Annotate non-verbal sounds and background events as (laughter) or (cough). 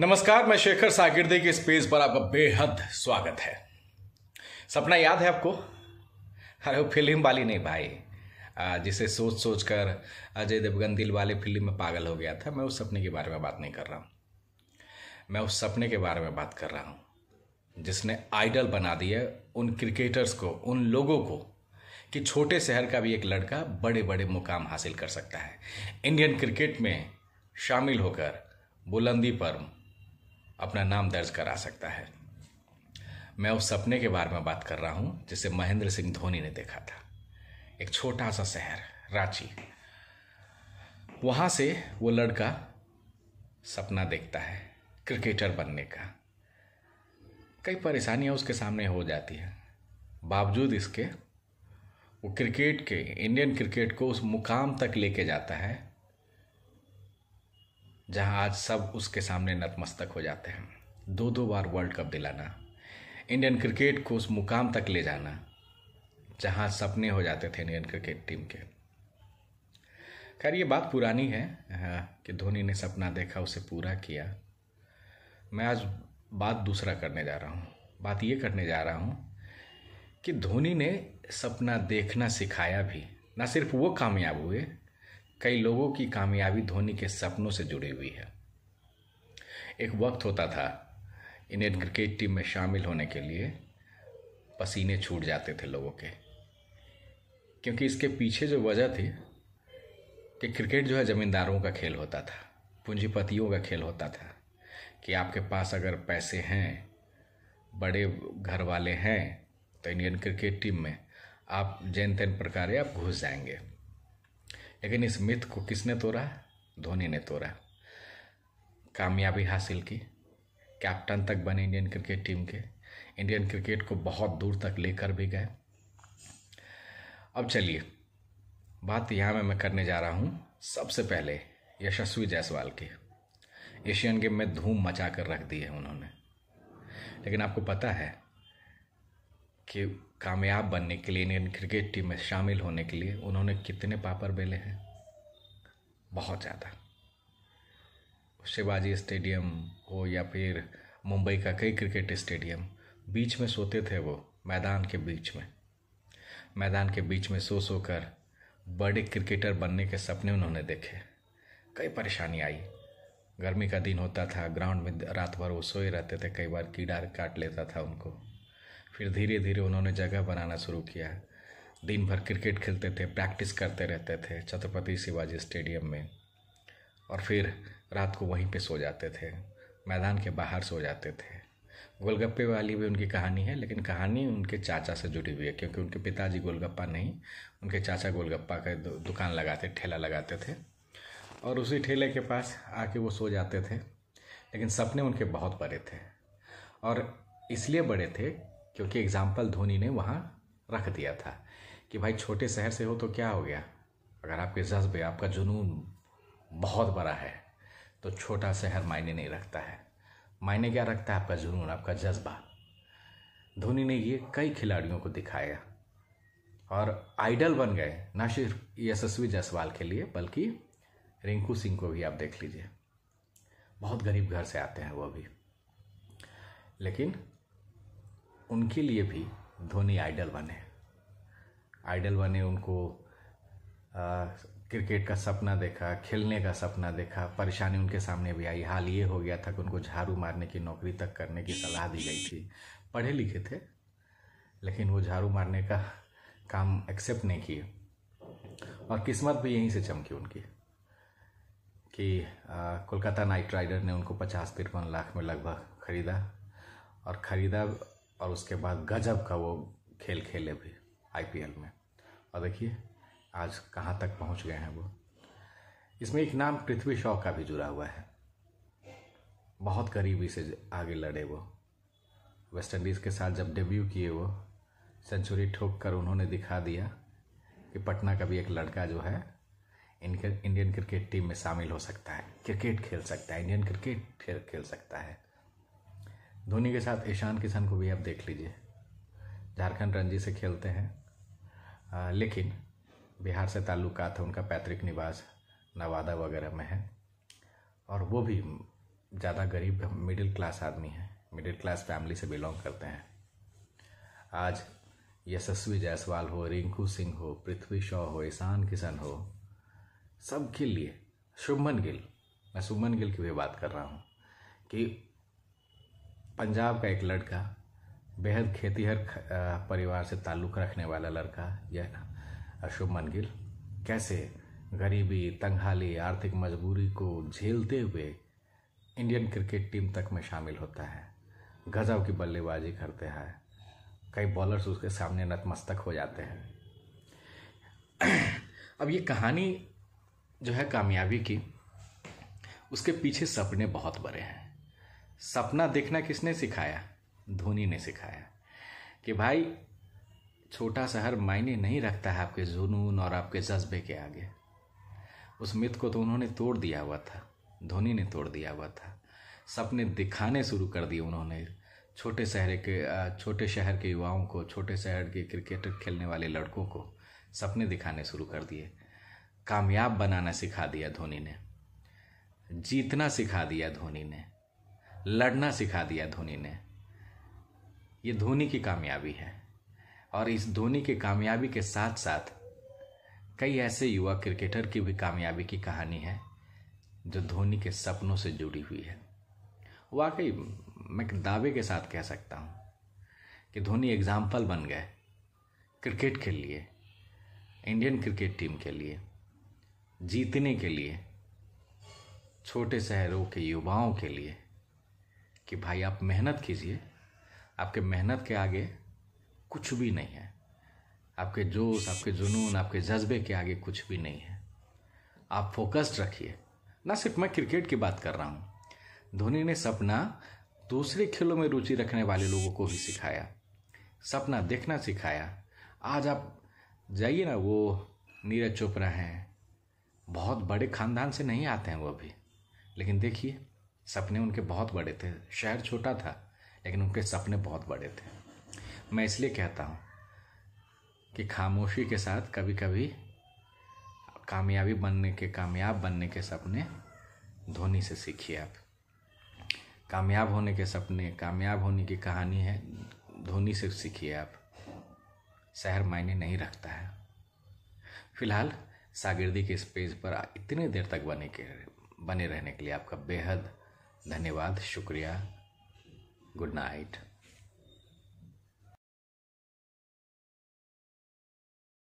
नमस्कार मैं शेखर सागिरदे के स्पेस पर आपका बेहद स्वागत है सपना याद है आपको अरे वो फिल्म वाली नहीं भाई जिसे सोच सोच कर अजय देवगन दिल वाले फिल्म में पागल हो गया था मैं उस सपने के बारे में बात नहीं कर रहा हूँ मैं उस सपने के बारे में बात कर रहा हूँ जिसने आइडल बना दिया उन क्रिकेटर्स को उन लोगों को कि छोटे शहर का भी एक लड़का बड़े बड़े मुकाम हासिल कर सकता है इंडियन क्रिकेट में शामिल होकर बुलंदी पर अपना नाम दर्ज करा सकता है मैं उस सपने के बारे में बात कर रहा हूँ जिसे महेंद्र सिंह धोनी ने देखा था एक छोटा सा शहर रांची वहाँ से वो लड़का सपना देखता है क्रिकेटर बनने का कई परेशानियाँ उसके सामने हो जाती हैं बावजूद इसके वो क्रिकेट के इंडियन क्रिकेट को उस मुकाम तक लेके जाता है जहां आज सब उसके सामने नतमस्तक हो जाते हैं दो दो बार वर्ल्ड कप दिलाना इंडियन क्रिकेट को उस मुकाम तक ले जाना जहां सपने हो जाते थे इंडियन क्रिकेट टीम के खैर ये बात पुरानी है कि धोनी ने सपना देखा उसे पूरा किया मैं आज बात दूसरा करने जा रहा हूँ बात ये करने जा रहा हूँ कि धोनी ने सपना देखना सिखाया भी ना सिर्फ वो कामयाब हुए कई लोगों की कामयाबी धोनी के सपनों से जुड़ी हुई है एक वक्त होता था इंडियन क्रिकेट टीम में शामिल होने के लिए पसीने छूट जाते थे लोगों के क्योंकि इसके पीछे जो वजह थी कि क्रिकेट जो है ज़मींदारों का खेल होता था पूंजीपतियों का खेल होता था कि आपके पास अगर पैसे हैं बड़े घर वाले हैं तो इंडियन क्रिकेट टीम में आप जैन तैन प्रकार आप घुस जाएंगे लेकिन इस मिथ को किसने तोड़ा धोनी ने तोड़ा कामयाबी हासिल की कैप्टन तक बने इंडियन क्रिकेट टीम के इंडियन क्रिकेट को बहुत दूर तक लेकर भी गए अब चलिए बात यहाँ में मैं करने जा रहा हूँ सबसे पहले यशस्वी जायसवाल की एशियन गेम में धूम मचा कर रख दी है उन्होंने लेकिन आपको पता है के कामयाब बनने के लिए इंडियन क्रिकेट टीम में शामिल होने के लिए उन्होंने कितने पापर बेले हैं बहुत ज़्यादा शिवाजी स्टेडियम हो या फिर मुंबई का कई क्रिकेट स्टेडियम बीच में सोते थे वो मैदान के बीच में मैदान के बीच में सो सो कर बड़े क्रिकेटर बनने के सपने उन्होंने देखे कई परेशानी आई गर्मी का दिन होता था ग्राउंड में रात भर वो सोए रहते थे कई बार कीड़ा काट लेता था उनको फिर धीरे धीरे उन्होंने जगह बनाना शुरू किया दिन भर क्रिकेट खेलते थे प्रैक्टिस करते रहते थे छत्रपति शिवाजी स्टेडियम में और फिर रात को वहीं पे सो जाते थे मैदान के बाहर सो जाते थे गोलगप्पे वाली भी उनकी कहानी है लेकिन कहानी उनके चाचा से जुड़ी हुई है क्योंकि उनके पिताजी गोलगप्पा नहीं उनके चाचा गोलगप्पा का दुकान लगाते ठेला लगाते थे और उसी ठेले के पास आके वो सो जाते थे लेकिन सपने उनके बहुत बड़े थे और इसलिए बड़े थे क्योंकि एग्जाम्पल धोनी ने वहाँ रख दिया था कि भाई छोटे शहर से हो तो क्या हो गया अगर आपके जज्बे आपका जुनून बहुत बड़ा है तो छोटा शहर मायने नहीं रखता है मायने क्या रखता है आपका जुनून आपका जज्बा धोनी ने ये कई खिलाड़ियों को दिखाया और आइडल बन गए ना सिर्फ यशस्वी जायसवाल के लिए बल्कि रिंकू सिंह को भी आप देख लीजिए बहुत गरीब घर से आते हैं वो भी लेकिन उनके लिए भी धोनी आइडल बने आइडल बने उनको आ, क्रिकेट का सपना देखा खेलने का सपना देखा परेशानी उनके सामने भी आई हाल ये हो गया था कि उनको झाड़ू मारने की नौकरी तक करने की सलाह दी गई थी पढ़े लिखे थे लेकिन वो झाड़ू मारने का काम एक्सेप्ट नहीं किए और किस्मत भी यहीं से चमकी उनकी कि कोलकाता नाइट राइडर ने उनको पचास तिरपन लाख में लगभग ख़रीदा और ख़रीदा और उसके बाद गजब का वो खेल खेले भी आईपीएल में और देखिए आज कहाँ तक पहुँच गए हैं वो इसमें एक नाम पृथ्वी शॉ का भी जुड़ा हुआ है बहुत करीबी से आगे लड़े वो वेस्ट इंडीज़ के साथ जब डेब्यू किए वो सेंचुरी ठोक कर उन्होंने दिखा दिया कि पटना का भी एक लड़का जो है इनके इंडियन क्रिकेट टीम में शामिल हो सकता है क्रिकेट खेल सकता है इंडियन क्रिकेट खेल सकता है धोनी के साथ ईशान किशन को भी आप देख लीजिए झारखंड रणजी से खेलते हैं आ, लेकिन बिहार से ताल्लुकात है उनका पैतृक निवास नवादा वगैरह में है और वो भी ज़्यादा गरीब मिडिल क्लास आदमी है मिडिल क्लास फैमिली से बिलोंग करते हैं आज यशस्वी जायसवाल हो रिंकू सिंह हो पृथ्वी शॉ हो ईशान किशन हो सब के लिए शुभमन गिल मैं शुभमन गिल की भी बात कर रहा हूँ कि पंजाब का एक लड़का बेहद खेतीहर परिवार से ताल्लुक़ रखने वाला लड़का यह ना शुभमन गिल कैसे गरीबी तंगहाली आर्थिक मजबूरी को झेलते हुए इंडियन क्रिकेट टीम तक में शामिल होता है गजब की बल्लेबाजी करते हैं कई बॉलर्स उसके सामने नतमस्तक हो जाते हैं (clears throat) अब ये कहानी जो है कामयाबी की उसके पीछे सपने बहुत बड़े हैं सपना देखना किसने सिखाया धोनी ने सिखाया कि भाई छोटा शहर मायने नहीं रखता है आपके जुनून और आपके जज्बे के आगे उस मित को तो उन्होंने तोड़ दिया हुआ था धोनी ने तोड़ दिया हुआ था सपने दिखाने शुरू कर दिए उन्होंने छोटे शहर के छोटे शहर के युवाओं को छोटे शहर के क्रिकेट खेलने वाले लड़कों को सपने दिखाने शुरू कर दिए कामयाब बनाना सिखा दिया धोनी ने जीतना सिखा दिया धोनी ने लड़ना सिखा दिया धोनी ने ये धोनी की कामयाबी है और इस धोनी की कामयाबी के साथ साथ कई ऐसे युवा क्रिकेटर की भी कामयाबी की कहानी है जो धोनी के सपनों से जुड़ी हुई है वाकई मैं दावे के साथ कह सकता हूँ कि धोनी एग्जाम्पल बन गए क्रिकेट के लिए इंडियन क्रिकेट टीम के लिए जीतने के लिए छोटे शहरों के युवाओं के लिए कि भाई आप मेहनत कीजिए आपके मेहनत के आगे कुछ भी नहीं है आपके जोश आपके जुनून आपके जज्बे के आगे कुछ भी नहीं है आप फोकस्ड रखिए ना सिर्फ मैं क्रिकेट की बात कर रहा हूँ धोनी ने सपना दूसरे खेलों में रुचि रखने वाले लोगों को भी सिखाया सपना देखना सिखाया आज आप जाइए ना वो नीरज चोपड़ा हैं बहुत बड़े खानदान से नहीं आते हैं वो अभी लेकिन देखिए सपने उनके बहुत बड़े थे शहर छोटा था लेकिन उनके सपने बहुत बड़े थे मैं इसलिए कहता हूँ कि खामोशी के साथ कभी कभी कामयाबी बनने के कामयाब बनने के सपने धोनी से सीखिए आप कामयाब होने के सपने कामयाब होने की कहानी है धोनी से सीखिए आप शहर मायने नहीं रखता है फिलहाल सागिर्दी के इस पेज पर इतने देर तक बने के बने रहने के लिए आपका बेहद धन्यवाद शुक्रिया गुड नाइट